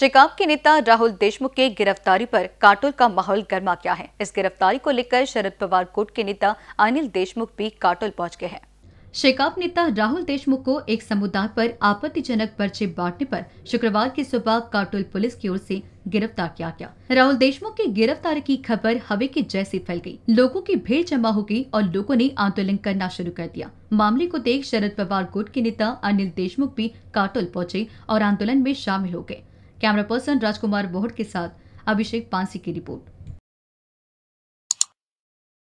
शिकाब के नेता राहुल देशमुख के गिरफ्तारी पर काटोल का माहौल गर्मा क्या है इस गिरफ्तारी को लेकर शरद पवार गुट के नेता अनिल देशमुख भी काटोल पहुंच गए हैं शेकाप नेता राहुल देशमुख को एक समुदाय पर आपत्तिजनक पर्चे बांटने पर शुक्रवार की सुबह काटोल पुलिस की ओर से गिरफ्तार किया गया राहुल देशमुख की गिरफ्तारी की खबर हवे की जैसी फैल गई लोगों की भीड़ जमा हो गई और लोगों ने आंदोलन करना शुरू कर दिया मामले को देख शरद पवार गुट के नेता अनिल देशमुख भी काटोल पहुंचे और आंदोलन में शामिल हो गए कैमरा पर्सन राजकुमार बोहट के साथ अभिषेक पांसी की रिपोर्ट